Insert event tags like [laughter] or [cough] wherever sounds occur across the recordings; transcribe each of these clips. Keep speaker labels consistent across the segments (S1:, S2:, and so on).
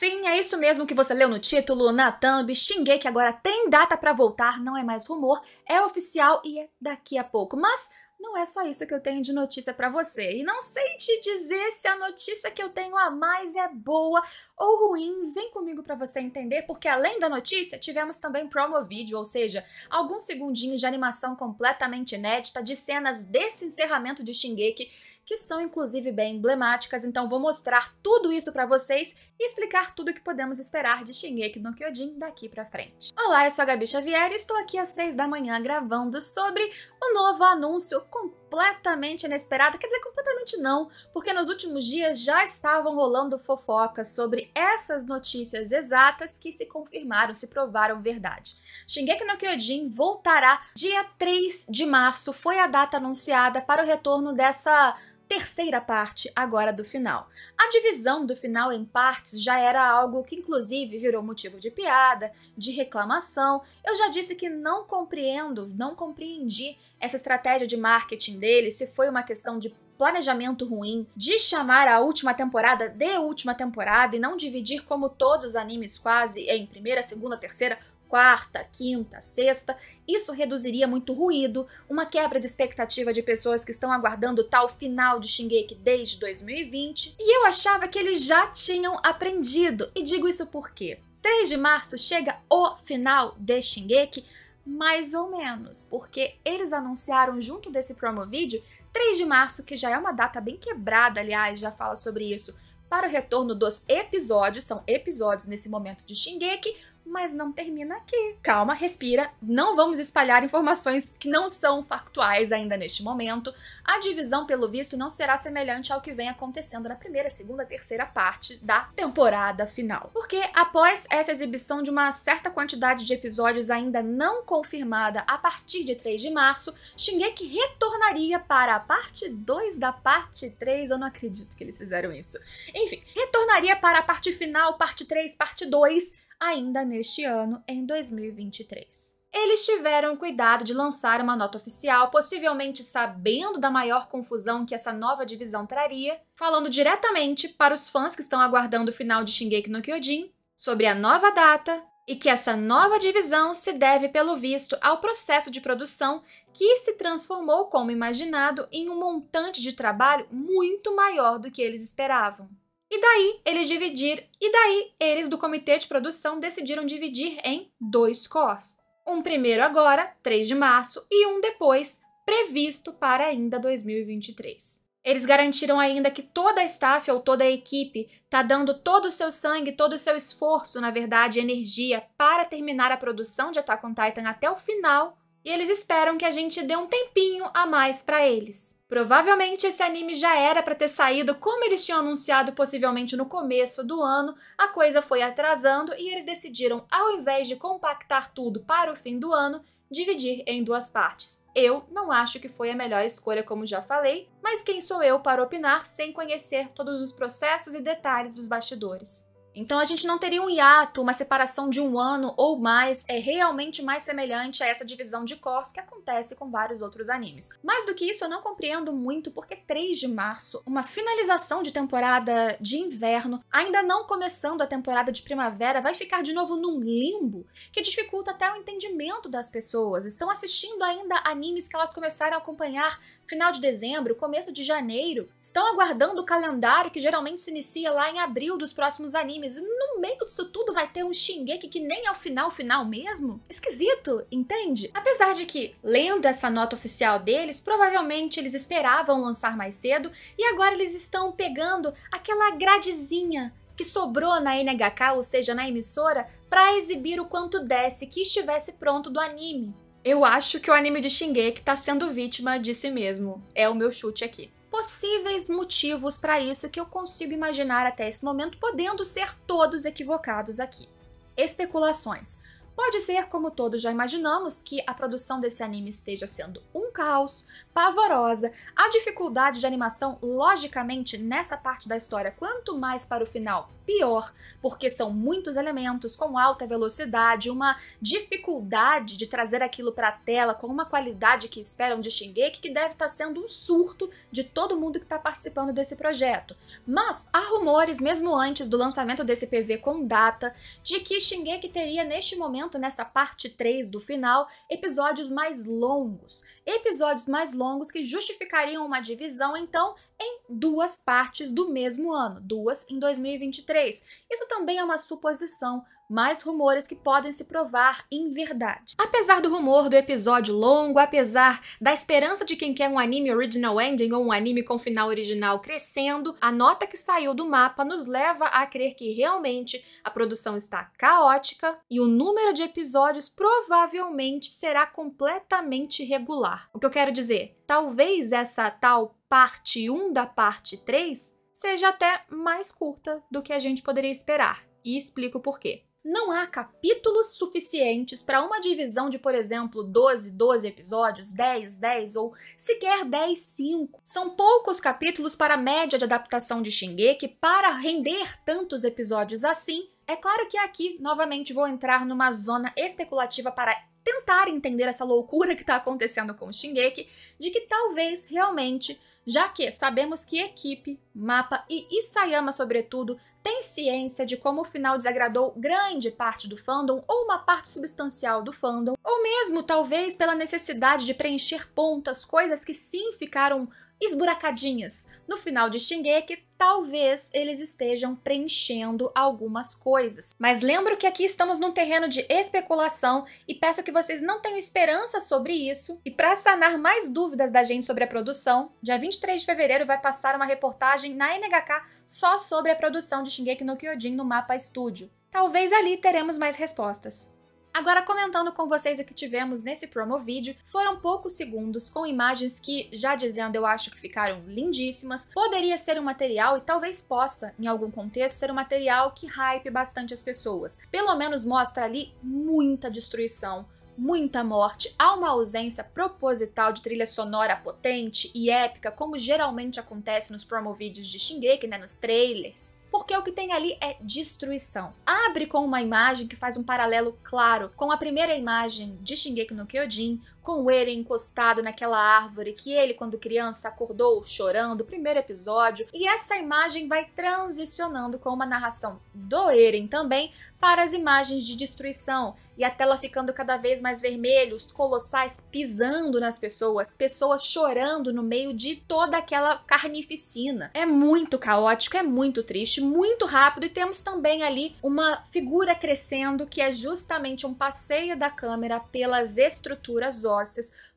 S1: Sim, é isso mesmo que você leu no título, na thumb, xinguei que agora tem data para voltar, não é mais rumor, é oficial e é daqui a pouco. Mas não é só isso que eu tenho de notícia para você. E não sei te dizer se a notícia que eu tenho a mais é boa ou ruim, vem comigo para você entender, porque além da notícia, tivemos também promo vídeo, ou seja, alguns segundinhos de animação completamente inédita de cenas desse encerramento de Shingeki, que são inclusive bem emblemáticas, então vou mostrar tudo isso para vocês e explicar tudo o que podemos esperar de Shingeki no Kyojin daqui para frente. Olá, eu sou a Gabi Xavier e estou aqui às 6 da manhã gravando sobre o novo anúncio com completamente inesperada. Quer dizer, completamente não, porque nos últimos dias já estavam rolando fofocas sobre essas notícias exatas que se confirmaram, se provaram verdade. Shingeki no Kyojin voltará dia 3 de março, foi a data anunciada para o retorno dessa terceira parte agora do final. A divisão do final em partes já era algo que, inclusive, virou motivo de piada, de reclamação. Eu já disse que não compreendo, não compreendi essa estratégia de marketing dele, se foi uma questão de planejamento ruim, de chamar a última temporada de última temporada e não dividir como todos os animes quase em primeira, segunda, terceira quarta, quinta, sexta. Isso reduziria muito ruído, uma quebra de expectativa de pessoas que estão aguardando tal final de Shingeki desde 2020. E eu achava que eles já tinham aprendido. E digo isso porque 3 de março chega o final de Shingeki, mais ou menos, porque eles anunciaram junto desse promo vídeo 3 de março, que já é uma data bem quebrada, aliás, já fala sobre isso, para o retorno dos episódios, são episódios nesse momento de Shingeki, mas não termina aqui. Calma, respira. Não vamos espalhar informações que não são factuais ainda neste momento. A divisão, pelo visto, não será semelhante ao que vem acontecendo na primeira, segunda, terceira parte da temporada final. Porque após essa exibição de uma certa quantidade de episódios ainda não confirmada a partir de 3 de março, Shingeki retornaria para a parte 2 da parte 3. Eu não acredito que eles fizeram isso. Enfim, retornaria para a parte final, parte 3, parte 2 ainda neste ano, em 2023. Eles tiveram cuidado de lançar uma nota oficial, possivelmente sabendo da maior confusão que essa nova divisão traria, falando diretamente para os fãs que estão aguardando o final de Shingeki no Kyojin sobre a nova data e que essa nova divisão se deve, pelo visto, ao processo de produção que se transformou, como imaginado, em um montante de trabalho muito maior do que eles esperavam. E daí eles dividir, e daí eles do comitê de produção decidiram dividir em dois cores. Um primeiro agora, 3 de março, e um depois, previsto para ainda 2023. Eles garantiram ainda que toda a staff ou toda a equipe está dando todo o seu sangue, todo o seu esforço, na verdade, energia, para terminar a produção de Attack on Titan até o final e eles esperam que a gente dê um tempinho a mais para eles. Provavelmente esse anime já era para ter saído como eles tinham anunciado possivelmente no começo do ano, a coisa foi atrasando e eles decidiram, ao invés de compactar tudo para o fim do ano, dividir em duas partes. Eu não acho que foi a melhor escolha, como já falei, mas quem sou eu para opinar sem conhecer todos os processos e detalhes dos bastidores? Então a gente não teria um hiato, uma separação de um ano ou mais, é realmente mais semelhante a essa divisão de cores que acontece com vários outros animes. Mais do que isso, eu não compreendo muito porque 3 de março, uma finalização de temporada de inverno, ainda não começando a temporada de primavera, vai ficar de novo num limbo que dificulta até o entendimento das pessoas. Estão assistindo ainda animes que elas começaram a acompanhar final de dezembro, começo de janeiro, estão aguardando o calendário que geralmente se inicia lá em abril dos próximos animes no meio disso tudo vai ter um Shingeki que nem é o final final mesmo? Esquisito, entende? Apesar de que, lendo essa nota oficial deles, provavelmente eles esperavam lançar mais cedo e agora eles estão pegando aquela gradezinha que sobrou na NHK, ou seja, na emissora, para exibir o quanto desse que estivesse pronto do anime. Eu acho que o anime de Shingeki está sendo vítima de si mesmo. É o meu chute aqui possíveis motivos para isso que eu consigo imaginar até esse momento, podendo ser todos equivocados aqui. Especulações. Pode ser, como todos já imaginamos, que a produção desse anime esteja sendo um caos, pavorosa, a dificuldade de animação, logicamente, nessa parte da história, quanto mais para o final, pior, porque são muitos elementos com alta velocidade, uma dificuldade de trazer aquilo para a tela com uma qualidade que esperam de Shingeki que deve estar tá sendo um surto de todo mundo que está participando desse projeto. Mas há rumores, mesmo antes do lançamento desse PV com data, de que Shingeki teria neste momento nessa parte 3 do final, episódios mais longos. Episódios mais longos que justificariam uma divisão, então, em duas partes do mesmo ano, duas em 2023. Isso também é uma suposição, mais rumores que podem se provar em verdade. Apesar do rumor do episódio longo, apesar da esperança de quem quer um anime original ending ou um anime com final original crescendo, a nota que saiu do mapa nos leva a crer que realmente a produção está caótica e o número de episódios provavelmente será completamente regular. O que eu quero dizer? Talvez essa tal parte 1 da parte 3 seja até mais curta do que a gente poderia esperar. E explico por quê. Não há capítulos suficientes para uma divisão de, por exemplo, 12, 12 episódios, 10, 10 ou sequer 10, 5. São poucos capítulos para a média de adaptação de Shingeki para render tantos episódios assim. É claro que aqui, novamente, vou entrar numa zona especulativa para tentar entender essa loucura que está acontecendo com o Shingeki, de que talvez realmente, já que sabemos que equipe Mapa e Isayama, sobretudo, têm ciência de como o final desagradou grande parte do fandom ou uma parte substancial do fandom, ou mesmo talvez pela necessidade de preencher pontas, coisas que sim ficaram esburacadinhas. No final de Shingeki, talvez eles estejam preenchendo algumas coisas. Mas lembro que aqui estamos num terreno de especulação e peço que vocês não tenham esperança sobre isso. E para sanar mais dúvidas da gente sobre a produção, dia 23 de fevereiro vai passar uma reportagem reportagem na NHK só sobre a produção de Shingeki no Kyojin no Mapa Studio. Talvez ali teremos mais respostas. Agora, comentando com vocês o que tivemos nesse promo vídeo, foram poucos segundos com imagens que, já dizendo, eu acho que ficaram lindíssimas. Poderia ser um material e talvez possa, em algum contexto, ser um material que hype bastante as pessoas. Pelo menos mostra ali muita destruição, muita morte, há uma ausência proposital de trilha sonora potente e épica, como geralmente acontece nos promo vídeos de Shingeki, né, nos trailers, porque o que tem ali é destruição. Abre com uma imagem que faz um paralelo claro com a primeira imagem de Shingeki no Kyojin, com ele encostado naquela árvore que ele, quando criança, acordou chorando, primeiro episódio, e essa imagem vai transicionando com uma narração do Eren também para as imagens de destruição e a tela ficando cada vez mais vermelha, os colossais pisando nas pessoas, pessoas chorando no meio de toda aquela carnificina. É muito caótico, é muito triste, muito rápido e temos também ali uma figura crescendo que é justamente um passeio da câmera pelas estruturas óbvias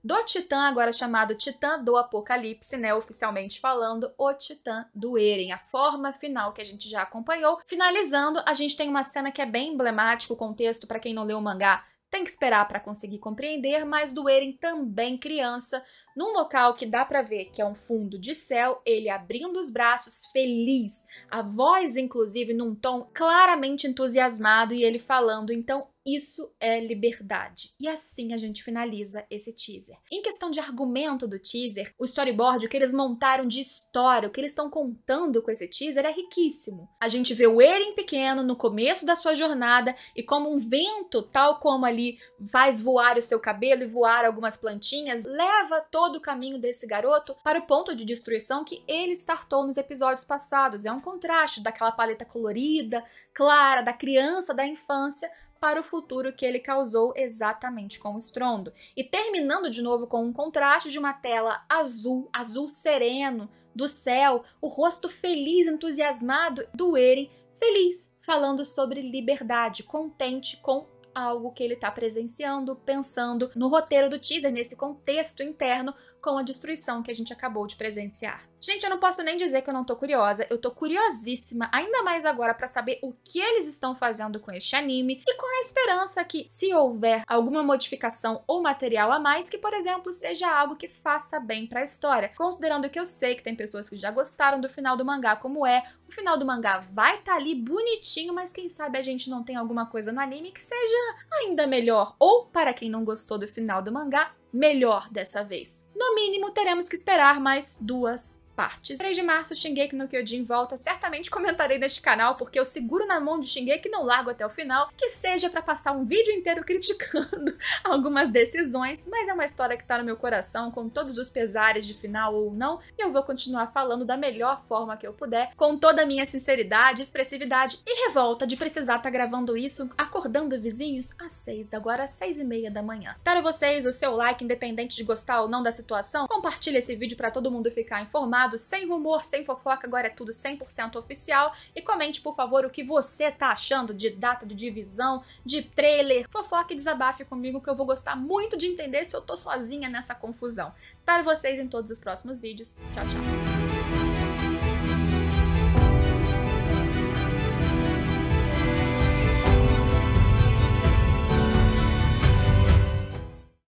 S1: do Titã, agora chamado Titã do Apocalipse, né? Oficialmente falando, o Titã do Eren, a forma final que a gente já acompanhou. Finalizando, a gente tem uma cena que é bem emblemática, o contexto, para quem não leu o mangá, tem que esperar para conseguir compreender, mas do Eren também criança, num local que dá para ver que é um fundo de céu, ele abrindo os braços, feliz, a voz inclusive num tom claramente entusiasmado e ele falando: "Então isso é liberdade. E assim a gente finaliza esse teaser. Em questão de argumento do teaser, o storyboard, o que eles montaram de história, o que eles estão contando com esse teaser é riquíssimo. A gente vê o ele em pequeno no começo da sua jornada e como um vento, tal como ali faz voar o seu cabelo e voar algumas plantinhas, leva todo o caminho desse garoto para o ponto de destruição que ele startou nos episódios passados. É um contraste daquela paleta colorida, clara, da criança, da infância para o futuro que ele causou exatamente com o estrondo. E terminando de novo com um contraste de uma tela azul, azul sereno, do céu, o rosto feliz, entusiasmado do Eren, feliz, falando sobre liberdade, contente com algo que ele está presenciando, pensando no roteiro do teaser, nesse contexto interno com a destruição que a gente acabou de presenciar. Gente, eu não posso nem dizer que eu não tô curiosa, eu tô curiosíssima, ainda mais agora para saber o que eles estão fazendo com este anime e com a esperança que, se houver alguma modificação ou material a mais, que, por exemplo, seja algo que faça bem para a história. Considerando que eu sei que tem pessoas que já gostaram do final do mangá como é, o final do mangá vai estar tá ali bonitinho, mas quem sabe a gente não tem alguma coisa no anime que seja ainda melhor. Ou, para quem não gostou do final do mangá, melhor dessa vez. No mínimo, teremos que esperar mais duas partes. 3 de março, Shingeki no Kyojin volta. Certamente comentarei neste canal, porque eu seguro na mão de Shingeki e não largo até o final, que seja para passar um vídeo inteiro [laughs] criticando algumas decisões, mas é uma história que tá no meu coração, com todos os pesares de final ou não, e eu vou continuar falando da melhor forma que eu puder, com toda a minha sinceridade, expressividade e revolta de precisar estar tá gravando isso acordando vizinhos às 6 da agora às 6 e meia da manhã. Espero vocês, o seu like, independente de gostar ou não da situação, compartilhe esse vídeo para todo mundo ficar informado informado, sem rumor, sem fofoca, agora é tudo 100% oficial. E comente, por favor, o que você tá achando de data de divisão, de trailer. Fofoca e desabafe comigo que eu vou gostar muito de entender se eu tô sozinha nessa confusão. Espero vocês em todos os próximos vídeos. Tchau, tchau.